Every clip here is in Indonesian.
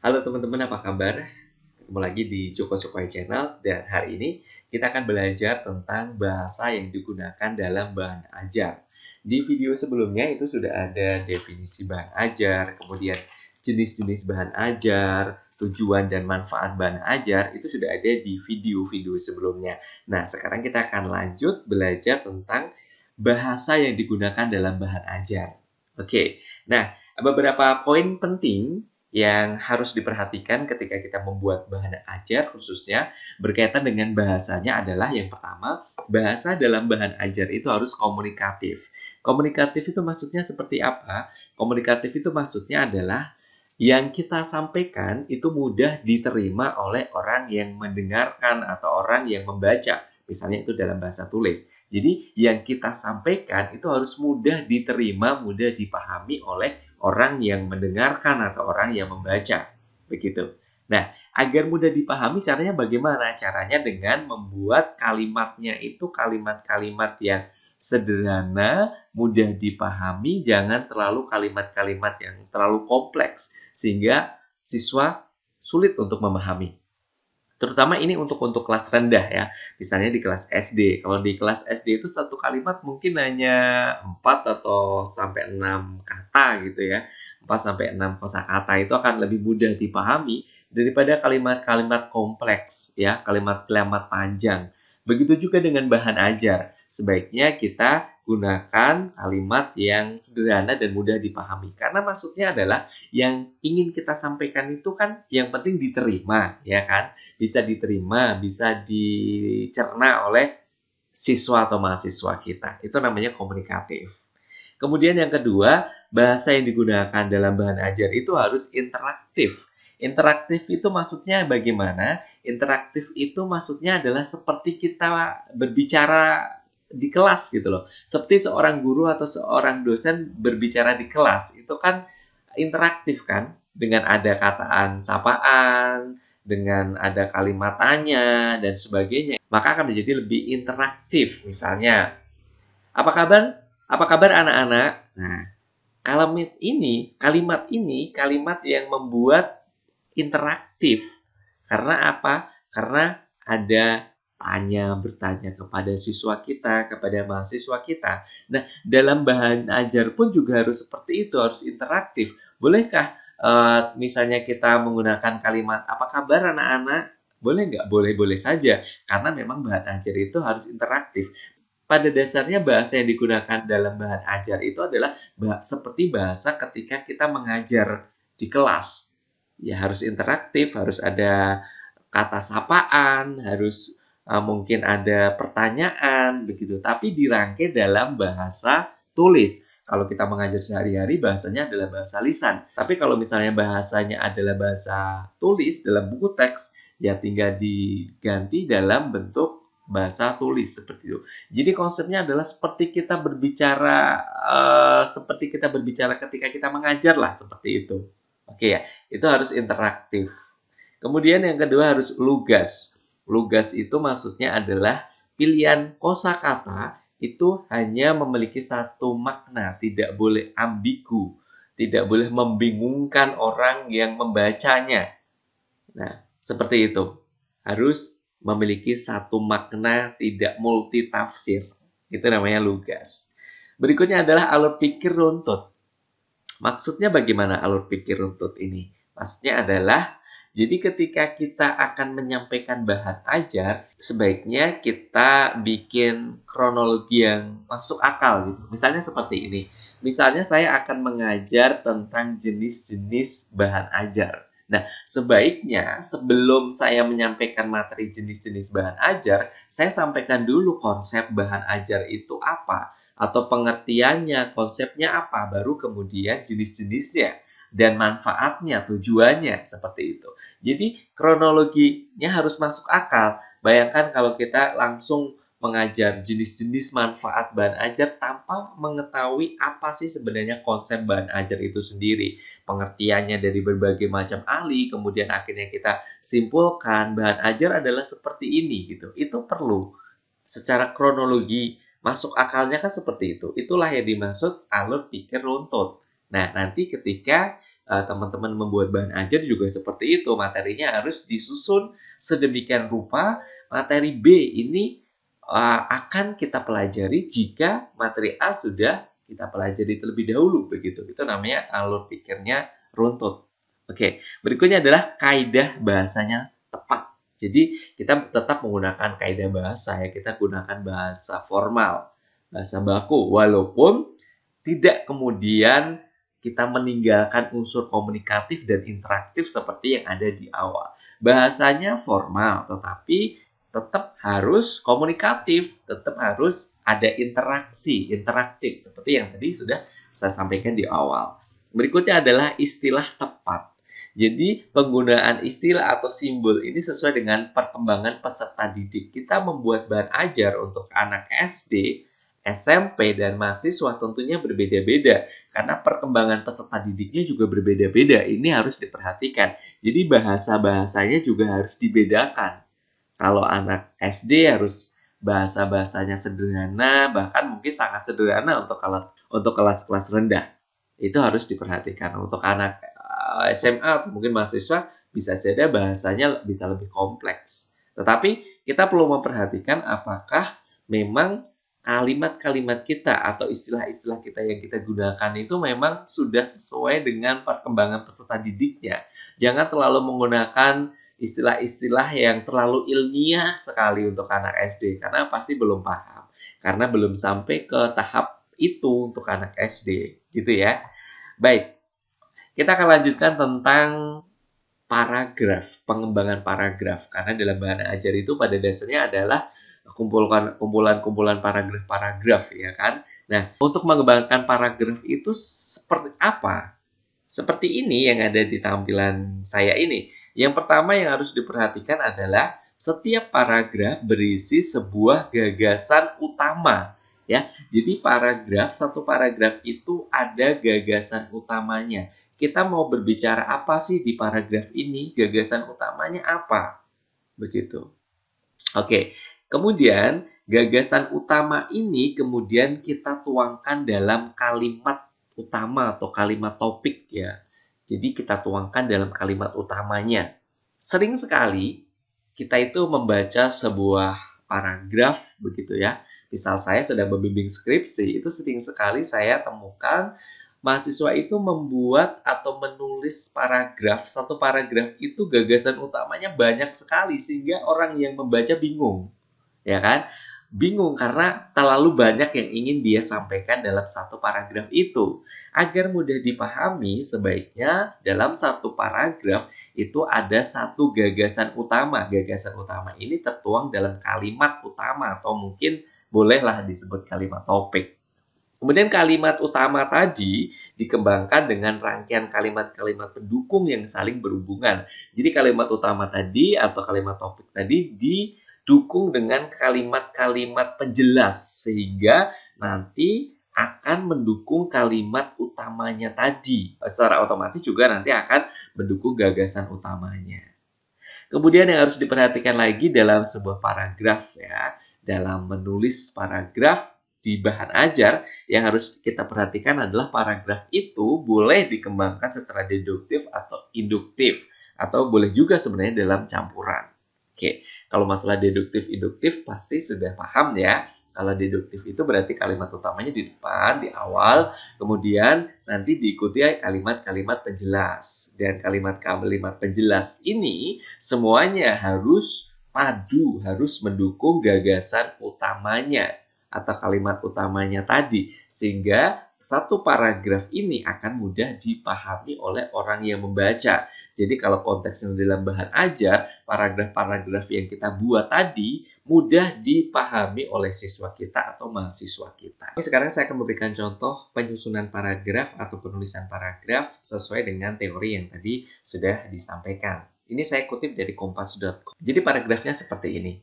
Halo teman-teman, apa kabar? Ketemu lagi di Joko Supai Channel dan hari ini kita akan belajar tentang bahasa yang digunakan dalam bahan ajar. Di video sebelumnya itu sudah ada definisi bahan ajar, kemudian jenis-jenis bahan ajar, tujuan dan manfaat bahan ajar itu sudah ada di video-video sebelumnya. Nah, sekarang kita akan lanjut belajar tentang bahasa yang digunakan dalam bahan ajar. Oke, nah beberapa poin penting yang harus diperhatikan ketika kita membuat bahan ajar khususnya berkaitan dengan bahasanya adalah yang pertama bahasa dalam bahan ajar itu harus komunikatif. Komunikatif itu maksudnya seperti apa? Komunikatif itu maksudnya adalah yang kita sampaikan itu mudah diterima oleh orang yang mendengarkan atau orang yang membaca, misalnya itu dalam bahasa tulis. Jadi, yang kita sampaikan itu harus mudah diterima, mudah dipahami oleh orang yang mendengarkan atau orang yang membaca. Begitu. Nah, agar mudah dipahami caranya bagaimana? Caranya dengan membuat kalimatnya itu kalimat-kalimat yang sederhana, mudah dipahami, jangan terlalu kalimat-kalimat yang terlalu kompleks sehingga siswa sulit untuk memahami. Terutama ini untuk untuk kelas rendah ya. Misalnya di kelas SD. Kalau di kelas SD itu satu kalimat mungkin hanya 4 atau sampai 6 kata gitu ya. 4 sampai 6 kosa kata itu akan lebih mudah dipahami daripada kalimat-kalimat kompleks ya, kalimat-kalimat panjang Begitu juga dengan bahan ajar. Sebaiknya kita gunakan kalimat yang sederhana dan mudah dipahami. Karena maksudnya adalah yang ingin kita sampaikan itu kan yang penting diterima, ya kan? Bisa diterima, bisa dicerna oleh siswa atau mahasiswa kita. Itu namanya komunikatif. Kemudian yang kedua, bahasa yang digunakan dalam bahan ajar itu harus interaktif Interaktif itu maksudnya bagaimana? Interaktif itu maksudnya adalah seperti kita berbicara di kelas gitu loh. Seperti seorang guru atau seorang dosen berbicara di kelas itu kan interaktif kan dengan ada kataan sapaan, dengan ada kalimat tanya dan sebagainya. Maka akan menjadi lebih interaktif misalnya. Apa kabar? Apa kabar anak-anak? Nah, kalimat ini, kalimat ini kalimat yang membuat interaktif. Karena apa? Karena ada tanya bertanya kepada siswa kita, kepada mahasiswa kita. Nah, dalam bahan ajar pun juga harus seperti itu, harus interaktif. Bolehkah uh, misalnya kita menggunakan kalimat apa kabar anak-anak? Boleh nggak? Boleh-boleh saja. Karena memang bahan ajar itu harus interaktif. Pada dasarnya bahasa yang digunakan dalam bahan ajar itu adalah bah seperti bahasa ketika kita mengajar di kelas ya harus interaktif, harus ada kata sapaan, harus uh, mungkin ada pertanyaan begitu, tapi dirangkai dalam bahasa tulis. Kalau kita mengajar sehari-hari bahasanya adalah bahasa lisan. Tapi kalau misalnya bahasanya adalah bahasa tulis dalam buku teks, ya tinggal diganti dalam bentuk bahasa tulis seperti itu. Jadi konsepnya adalah seperti kita berbicara uh, seperti kita berbicara ketika kita mengajar lah seperti itu. Oke ya, itu harus interaktif. Kemudian yang kedua harus lugas. Lugas itu maksudnya adalah pilihan kosakata itu hanya memiliki satu makna, tidak boleh ambigu, tidak boleh membingungkan orang yang membacanya. Nah, seperti itu. Harus memiliki satu makna, tidak multitafsir. Itu namanya lugas. Berikutnya adalah alur pikir runtut. Maksudnya bagaimana alur pikir runtut ini? Maksudnya adalah jadi ketika kita akan menyampaikan bahan ajar, sebaiknya kita bikin kronologi yang masuk akal gitu. Misalnya seperti ini. Misalnya saya akan mengajar tentang jenis-jenis bahan ajar. Nah, sebaiknya sebelum saya menyampaikan materi jenis-jenis bahan ajar, saya sampaikan dulu konsep bahan ajar itu apa atau pengertiannya, konsepnya apa, baru kemudian jenis-jenisnya dan manfaatnya, tujuannya seperti itu. Jadi kronologinya harus masuk akal. Bayangkan kalau kita langsung mengajar jenis-jenis manfaat bahan ajar tanpa mengetahui apa sih sebenarnya konsep bahan ajar itu sendiri. Pengertiannya dari berbagai macam ahli, kemudian akhirnya kita simpulkan bahan ajar adalah seperti ini gitu. Itu perlu secara kronologi Masuk akalnya kan seperti itu. Itulah yang dimaksud alur pikir runtut. Nah, nanti ketika uh, teman-teman membuat bahan ajar juga seperti itu, materinya harus disusun sedemikian rupa materi B ini uh, akan kita pelajari jika materi A sudah kita pelajari terlebih dahulu begitu. Itu namanya alur pikirnya runtut. Oke, berikutnya adalah kaidah bahasanya tepat. Jadi kita tetap menggunakan kaidah bahasa ya, kita gunakan bahasa formal, bahasa baku walaupun tidak kemudian kita meninggalkan unsur komunikatif dan interaktif seperti yang ada di awal. Bahasanya formal tetapi tetap harus komunikatif, tetap harus ada interaksi, interaktif seperti yang tadi sudah saya sampaikan di awal. Berikutnya adalah istilah tepat. Jadi penggunaan istilah atau simbol ini sesuai dengan perkembangan peserta didik. Kita membuat bahan ajar untuk anak SD, SMP, dan mahasiswa tentunya berbeda-beda karena perkembangan peserta didiknya juga berbeda-beda. Ini harus diperhatikan. Jadi bahasa-bahasanya juga harus dibedakan. Kalau anak SD harus bahasa-bahasanya sederhana, bahkan mungkin sangat sederhana untuk kelas kelas-kelas rendah. Itu harus diperhatikan untuk anak SMA atau mungkin mahasiswa bisa jadi bahasanya bisa lebih kompleks. Tetapi kita perlu memperhatikan apakah memang kalimat-kalimat kita atau istilah-istilah kita yang kita gunakan itu memang sudah sesuai dengan perkembangan peserta didiknya. Jangan terlalu menggunakan istilah-istilah yang terlalu ilmiah sekali untuk anak SD karena pasti belum paham. Karena belum sampai ke tahap itu untuk anak SD, gitu ya. Baik, kita akan lanjutkan tentang paragraf, pengembangan paragraf. Karena dalam bahan ajar itu pada dasarnya adalah kumpulan kumpulan-kumpulan paragraf-paragraf ya kan. Nah, untuk mengembangkan paragraf itu seperti apa? Seperti ini yang ada di tampilan saya ini. Yang pertama yang harus diperhatikan adalah setiap paragraf berisi sebuah gagasan utama ya. Jadi paragraf satu paragraf itu ada gagasan utamanya kita mau berbicara apa sih di paragraf ini, gagasan utamanya apa. Begitu. Oke, kemudian gagasan utama ini kemudian kita tuangkan dalam kalimat utama atau kalimat topik ya. Jadi kita tuangkan dalam kalimat utamanya. Sering sekali kita itu membaca sebuah paragraf begitu ya. Misal saya sedang membimbing skripsi, itu sering sekali saya temukan mahasiswa itu membuat atau menulis paragraf. Satu paragraf itu gagasan utamanya banyak sekali sehingga orang yang membaca bingung. Ya kan? Bingung karena terlalu banyak yang ingin dia sampaikan dalam satu paragraf itu. Agar mudah dipahami, sebaiknya dalam satu paragraf itu ada satu gagasan utama. Gagasan utama ini tertuang dalam kalimat utama atau mungkin bolehlah disebut kalimat topik Kemudian kalimat utama tadi dikembangkan dengan rangkaian kalimat-kalimat pendukung yang saling berhubungan. Jadi kalimat utama tadi atau kalimat topik tadi didukung dengan kalimat-kalimat penjelas sehingga nanti akan mendukung kalimat utamanya tadi. Secara otomatis juga nanti akan mendukung gagasan utamanya. Kemudian yang harus diperhatikan lagi dalam sebuah paragraf ya, dalam menulis paragraf di bahan ajar yang harus kita perhatikan adalah paragraf itu boleh dikembangkan secara deduktif atau induktif atau boleh juga sebenarnya dalam campuran. Oke, kalau masalah deduktif induktif pasti sudah paham ya. Kalau deduktif itu berarti kalimat utamanya di depan, di awal, kemudian nanti diikuti kalimat-kalimat penjelas. Dan kalimat-kalimat penjelas ini semuanya harus padu, harus mendukung gagasan utamanya atau kalimat utamanya tadi sehingga satu paragraf ini akan mudah dipahami oleh orang yang membaca. Jadi kalau konteksnya dalam bahan ajar, paragraf-paragraf yang kita buat tadi mudah dipahami oleh siswa kita atau mahasiswa kita. Sekarang saya akan memberikan contoh penyusunan paragraf atau penulisan paragraf sesuai dengan teori yang tadi sudah disampaikan. Ini saya kutip dari kompas.com. Jadi paragrafnya seperti ini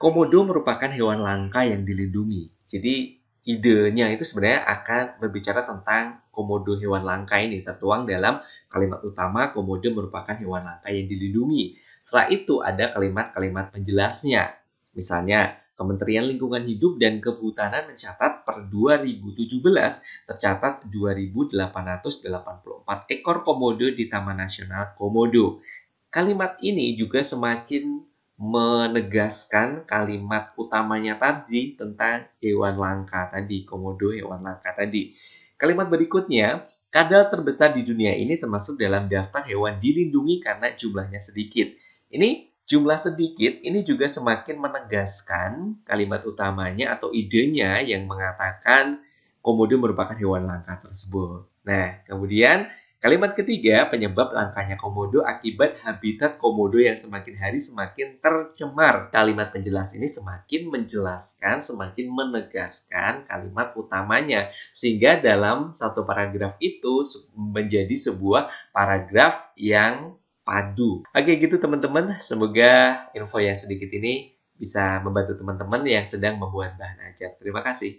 komodo merupakan hewan langka yang dilindungi. Jadi idenya itu sebenarnya akan berbicara tentang komodo hewan langka ini tertuang dalam kalimat utama komodo merupakan hewan langka yang dilindungi. Setelah itu ada kalimat-kalimat penjelasnya. Misalnya, Kementerian Lingkungan Hidup dan Kehutanan mencatat per 2017 tercatat 2884 ekor komodo di Taman Nasional Komodo. Kalimat ini juga semakin menegaskan kalimat utamanya tadi tentang hewan langka tadi, komodo hewan langka tadi. Kalimat berikutnya, kadal terbesar di dunia ini termasuk dalam daftar hewan dilindungi karena jumlahnya sedikit. Ini jumlah sedikit ini juga semakin menegaskan kalimat utamanya atau idenya yang mengatakan komodo merupakan hewan langka tersebut. Nah, kemudian Kalimat ketiga, penyebab langkahnya komodo akibat habitat komodo yang semakin hari semakin tercemar. Kalimat penjelas ini semakin menjelaskan, semakin menegaskan kalimat utamanya. Sehingga dalam satu paragraf itu menjadi sebuah paragraf yang padu. Oke gitu teman-teman, semoga info yang sedikit ini bisa membantu teman-teman yang sedang membuat bahan ajar. Terima kasih.